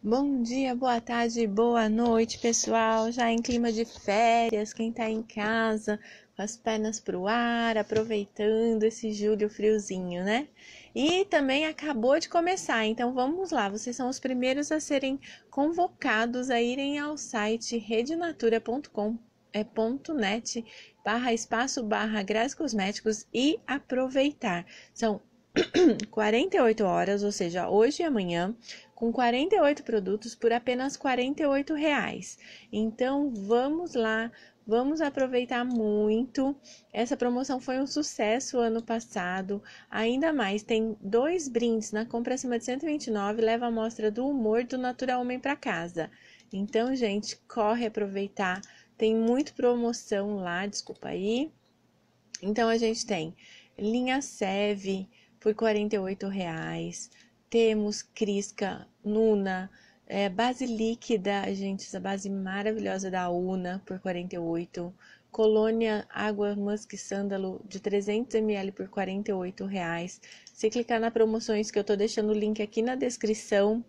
Bom dia, boa tarde, boa noite, pessoal. Já em clima de férias, quem tá em casa, com as pernas pro ar, aproveitando esse julho friozinho, né? E também acabou de começar, então vamos lá. Vocês são os primeiros a serem convocados a irem ao site redenatura.com é, espaço barra graus cosméticos e aproveitar. São 48 horas, ou seja, hoje e amanhã, com 48 produtos por apenas R$ reais. Então vamos lá, vamos aproveitar muito. Essa promoção foi um sucesso ano passado. Ainda mais, tem dois brindes na compra acima de 129, leva a amostra do humor do Natural Homem para casa. Então, gente, corre aproveitar. Tem muito promoção lá, desculpa aí. Então a gente tem linha Seve, por R$ reais. Temos Crisca, Nuna, é, base líquida, gente, essa base maravilhosa da Una por 48. Colônia Água Musk Sândalo de 300 ml por 48 reais. Se clicar na promoções que eu tô deixando o link aqui na descrição,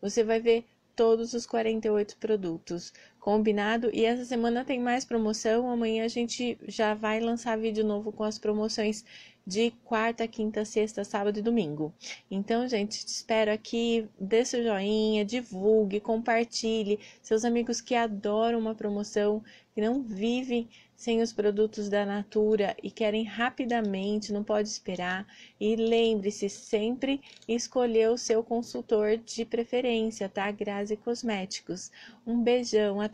você vai ver todos os 48 produtos. Combinado? E essa semana tem mais promoção. Amanhã a gente já vai lançar vídeo novo com as promoções de quarta, quinta, sexta, sábado e domingo. Então, gente, te espero aqui. Dê seu joinha, divulgue, compartilhe. Seus amigos que adoram uma promoção, que não vivem sem os produtos da Natura e querem rapidamente, não pode esperar. E lembre-se sempre escolher o seu consultor de preferência, tá? Grazi Cosméticos. Um beijão, até